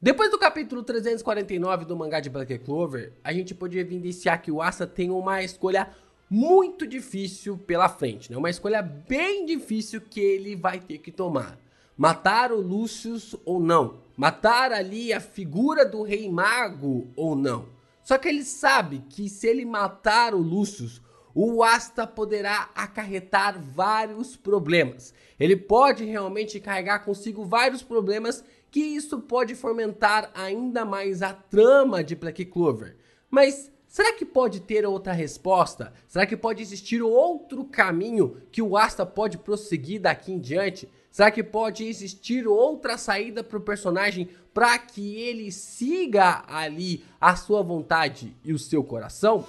Depois do capítulo 349 do mangá de Black Clover, a gente podia evidenciar que o Asa tem uma escolha muito difícil pela frente, né? Uma escolha bem difícil que ele vai ter que tomar. Matar o Lucius ou não? Matar ali a figura do Rei Mago ou não? Só que ele sabe que se ele matar o Lucius, o Asta poderá acarretar vários problemas. Ele pode realmente carregar consigo vários problemas que isso pode fomentar ainda mais a trama de Black Clover. Mas será que pode ter outra resposta? Será que pode existir outro caminho que o Asta pode prosseguir daqui em diante? Será que pode existir outra saída para o personagem para que ele siga ali a sua vontade e o seu coração?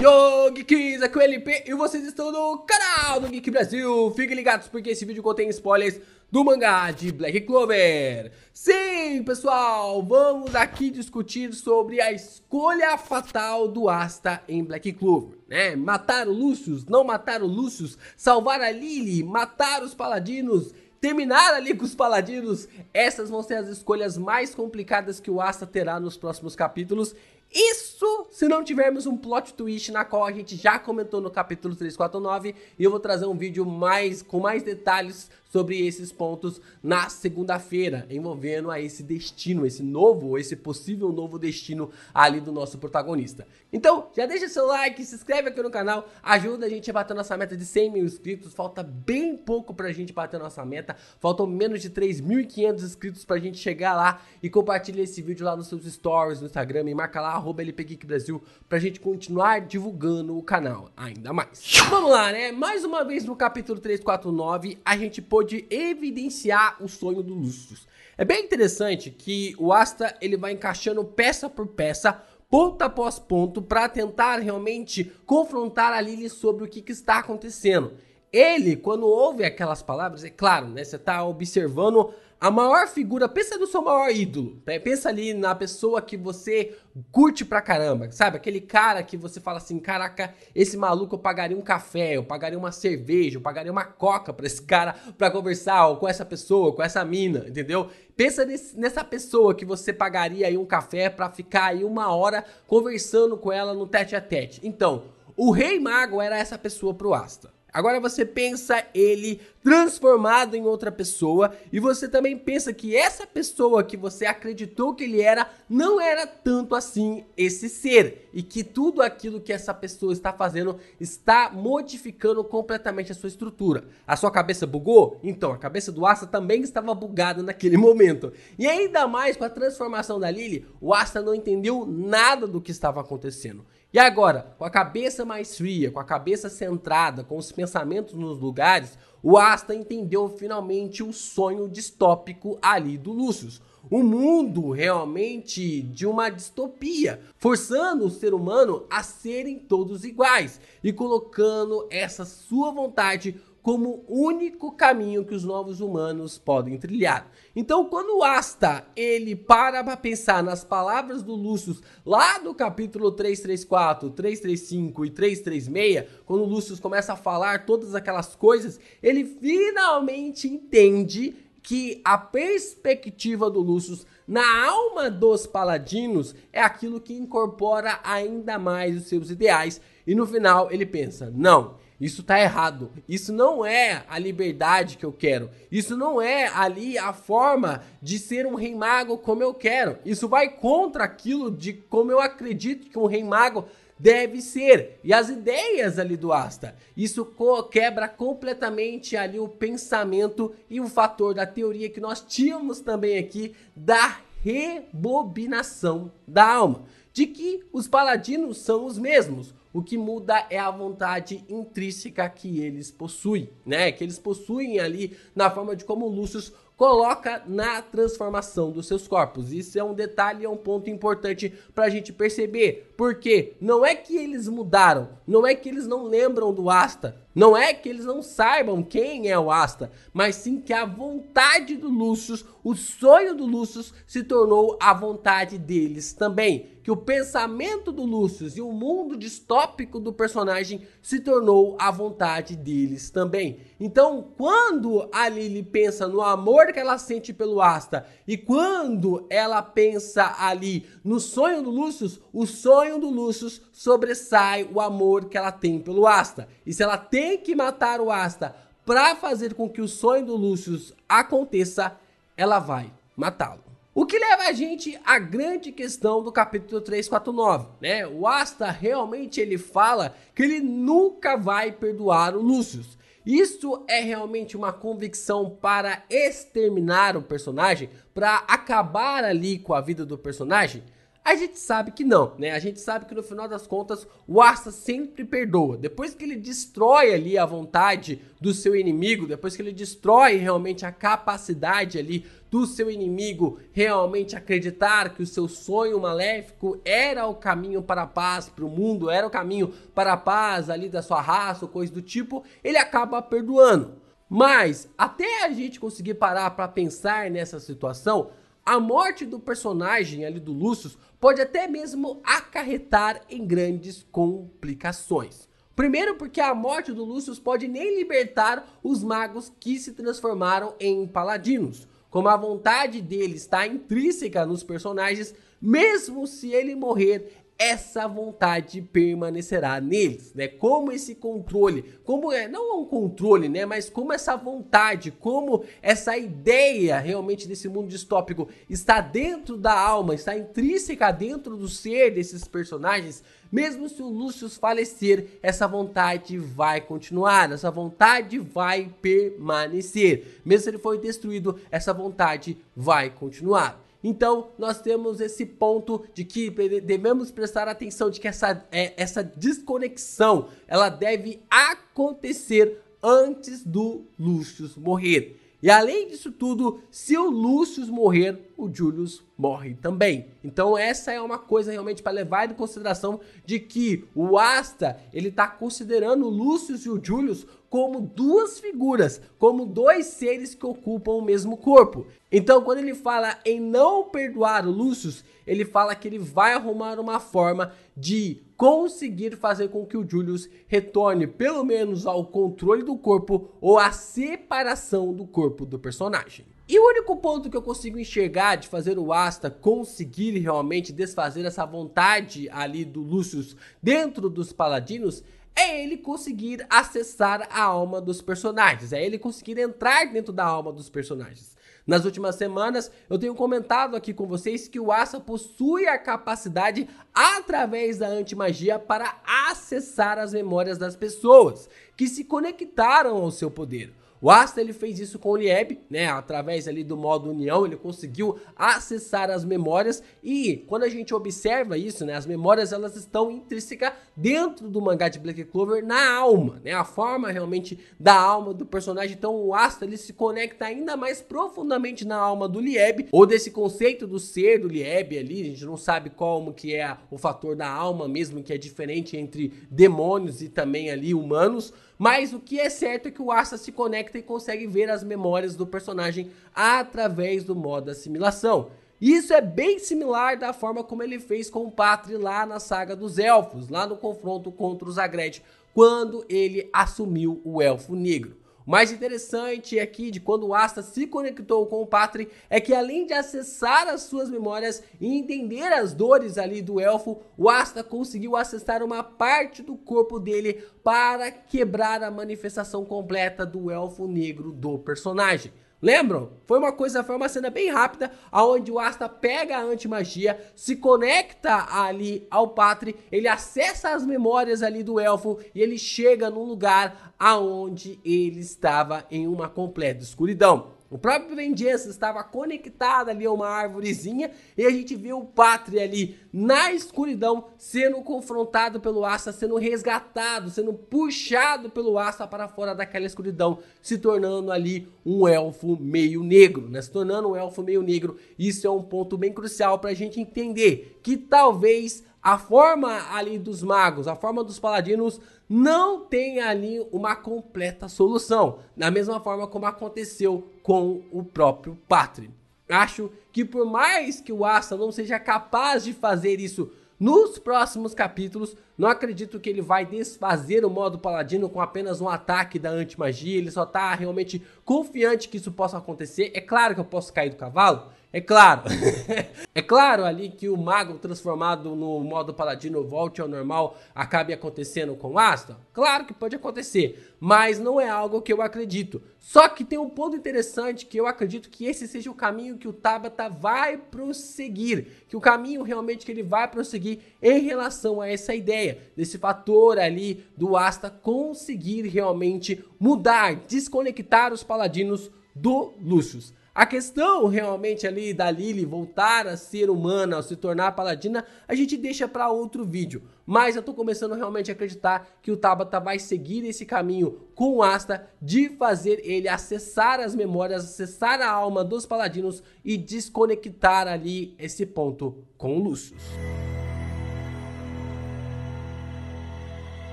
Yo, Geeks, aqui é o LP e vocês estão no canal do Geek Brasil. Fiquem ligados porque esse vídeo contém spoilers do mangá de Black Clover. Sim, pessoal, vamos aqui discutir sobre a escolha fatal do Asta em Black Clover, né? Matar o Lucius, não matar o Lucius, salvar a Lily, matar os paladinos terminar ali com os paladinos, essas vão ser as escolhas mais complicadas que o Asta terá nos próximos capítulos. Isso se não tivermos um plot twist na qual a gente já comentou no capítulo 349 e eu vou trazer um vídeo mais com mais detalhes sobre esses pontos na segunda-feira, envolvendo a esse destino, esse novo, esse possível novo destino ali do nosso protagonista. Então, já deixa seu like, se inscreve aqui no canal, ajuda a gente a bater nossa meta de 100 mil inscritos, falta bem pouco pra gente bater nossa meta, faltam menos de 3.500 inscritos pra gente chegar lá e compartilha esse vídeo lá nos seus stories, no Instagram e marca lá arroba LPGeek Brasil, pra gente continuar divulgando o canal ainda mais. Vamos lá, né? Mais uma vez no capítulo 349, a gente pôde evidenciar o sonho do Lucius. É bem interessante que o Asta ele vai encaixando peça por peça ponto após ponto para tentar realmente confrontar a Lily sobre o que, que, está acontecendo ele, quando ouve aquelas palavras, é claro, né? Você está observando a maior figura, pensa no seu maior ídolo, né? pensa ali na pessoa que você curte pra caramba, sabe? Aquele cara que você fala assim, caraca, esse maluco eu pagaria um café, eu pagaria uma cerveja, eu pagaria uma coca pra esse cara, pra conversar ou com essa pessoa, com essa mina, entendeu? Pensa nesse, nessa pessoa que você pagaria aí um café pra ficar aí uma hora conversando com ela no tete a tete. Então, o rei mago era essa pessoa pro Asta. Agora você pensa ele transformado em outra pessoa e você também pensa que essa pessoa que você acreditou que ele era não era tanto assim esse ser e que tudo aquilo que essa pessoa está fazendo está modificando completamente a sua estrutura. A sua cabeça bugou? Então, a cabeça do Asta também estava bugada naquele momento. E ainda mais com a transformação da Lily, o Asta não entendeu nada do que estava acontecendo. E agora, com a cabeça mais fria, com a cabeça centrada, com os pensamentos nos lugares, o Asta entendeu finalmente o sonho distópico ali do Lúcio. O um mundo realmente de uma distopia, forçando o ser humano a serem todos iguais e colocando essa sua vontade como único caminho que os novos humanos podem trilhar. Então, quando Asta ele para para pensar nas palavras do Lucius lá do capítulo 334, 335 e 336, quando o começa a falar todas aquelas coisas, ele finalmente entende que a perspectiva do Lucius na alma dos paladinos é aquilo que incorpora ainda mais os seus ideais e no final ele pensa: "Não, isso tá errado. Isso não é a liberdade que eu quero. Isso não é ali a forma de ser um rei mago como eu quero. Isso vai contra aquilo de como eu acredito que um rei mago deve ser. E as ideias ali do Asta. Isso quebra completamente ali o pensamento e o fator da teoria que nós tínhamos também aqui da rebobinação da alma. De que os paladinos são os mesmos. O que muda é a vontade intrínseca que eles possuem, né? Que eles possuem ali na forma de como Lúcio coloca na transformação dos seus corpos. Isso é um detalhe, é um ponto importante para a gente perceber, porque não é que eles mudaram, não é que eles não lembram do Asta, não é que eles não saibam quem é o Asta, mas sim que a vontade do Lucius, o sonho do Lucius, se tornou a vontade deles também. Que o pensamento do Lucius e o mundo distópico do personagem se tornou a vontade deles também. Então, quando a Lily pensa no amor que ela sente pelo Asta e quando ela pensa ali no sonho do Lucius, o sonho do Lucius sobressai o amor que ela tem pelo Asta. E se ela tem tem que matar o Asta para fazer com que o sonho do Lucius aconteça, ela vai matá-lo. O que leva a gente à grande questão do capítulo 349, né? O Asta realmente ele fala que ele nunca vai perdoar o Lucius. Isso é realmente uma convicção para exterminar o personagem, para acabar ali com a vida do personagem? A gente sabe que não, né? A gente sabe que no final das contas o Asta sempre perdoa. Depois que ele destrói ali a vontade do seu inimigo, depois que ele destrói realmente a capacidade ali do seu inimigo realmente acreditar que o seu sonho maléfico era o caminho para a paz, para o mundo, era o caminho para a paz ali da sua raça ou coisa do tipo, ele acaba perdoando. Mas até a gente conseguir parar para pensar nessa situação, a morte do personagem ali do Lucius pode até mesmo acarretar em grandes complicações. Primeiro, porque a morte do Lúcio pode nem libertar os magos que se transformaram em paladinos. Como a vontade dele está intrínseca nos personagens, mesmo se ele morrer, essa vontade permanecerá neles, né? Como esse controle, como é, não é um controle, né, mas como essa vontade, como essa ideia realmente desse mundo distópico está dentro da alma, está intrínseca dentro do ser desses personagens, mesmo se o Lúcio falecer, essa vontade vai continuar, essa vontade vai permanecer. Mesmo se ele for destruído, essa vontade vai continuar. Então, nós temos esse ponto de que devemos prestar atenção de que essa, é, essa desconexão ela deve acontecer antes do Lúcio morrer. E além disso tudo, se o Lúcio morrer, o Julius morre também. Então essa é uma coisa realmente para levar em consideração de que o Asta, ele tá considerando o Lúcio e o Julius como duas figuras, como dois seres que ocupam o mesmo corpo. Então, quando ele fala em não perdoar o Lúcio, ele fala que ele vai arrumar uma forma de conseguir fazer com que o Julius retorne pelo menos ao controle do corpo ou à separação do corpo do personagem. E o único ponto que eu consigo enxergar de fazer o Asta conseguir realmente desfazer essa vontade ali do Lucius dentro dos Paladinos é ele conseguir acessar a alma dos personagens, é ele conseguir entrar dentro da alma dos personagens. Nas últimas semanas, eu tenho comentado aqui com vocês que o Asta possui a capacidade, através da antimagia, para acessar as memórias das pessoas que se conectaram ao seu poder. O Asta ele fez isso com o Lieb, né? Através ali do modo união, ele conseguiu acessar as memórias e quando a gente observa isso, né, as memórias elas estão intrínsecas dentro do mangá de Black Clover na alma, né? A forma realmente da alma do personagem, então o Asta ele se conecta ainda mais profundamente na alma do Lieb ou desse conceito do ser do Lieb ali, a gente não sabe como que é o fator da alma mesmo que é diferente entre demônios e também ali humanos mas o que é certo é que o Asta se conecta e consegue ver as memórias do personagem através do modo assimilação. Isso é bem similar da forma como ele fez com o Patri lá na saga dos Elfos, lá no confronto contra o Zagret, quando ele assumiu o Elfo Negro mais interessante aqui é de quando o Asta se conectou com o Patri é que além de acessar as suas memórias e entender as dores ali do elfo, o Asta conseguiu acessar uma parte do corpo dele para quebrar a manifestação completa do elfo negro do personagem. Lembram? Foi uma coisa, foi uma cena bem rápida, aonde o Asta pega a antimagia, se conecta ali ao Patri, ele acessa as memórias ali do elfo e ele chega num lugar aonde ele estava em uma completa escuridão. O próprio Ben Jensen estava conectado ali a uma árvorezinha e a gente vê o Patria ali na escuridão sendo confrontado pelo Asta, sendo resgatado, sendo puxado pelo Asta para fora daquela escuridão, se tornando ali um elfo meio negro, né? Se tornando um elfo meio negro. Isso é um ponto bem crucial para a gente entender que talvez a forma ali dos magos, a forma dos paladinos não tem ali uma completa solução, da mesma forma como aconteceu com o próprio Patrick. Acho que por mais que o Asta não seja capaz de fazer isso nos próximos capítulos, não acredito que ele vai desfazer o modo paladino com apenas um ataque da antimagia. Ele só tá realmente confiante que isso possa acontecer. É claro que eu posso cair do cavalo, é claro, é claro ali que o mago transformado no modo paladino volte ao normal acabe acontecendo com Asta. Claro que pode acontecer, mas não é algo que eu acredito. Só que tem um ponto interessante que eu acredito que esse seja o caminho que o Tabata vai prosseguir, que o caminho realmente que ele vai prosseguir em relação a essa ideia, desse fator ali do Asta conseguir realmente mudar, desconectar os paladinos do Lucius. A questão realmente ali da Lily voltar a ser humana, ou se tornar paladina, a gente deixa para outro vídeo. Mas eu tô começando realmente a acreditar que o Tabata vai seguir esse caminho com o Asta de fazer ele acessar as memórias, acessar a alma dos paladinos e desconectar ali esse ponto com o Lucius.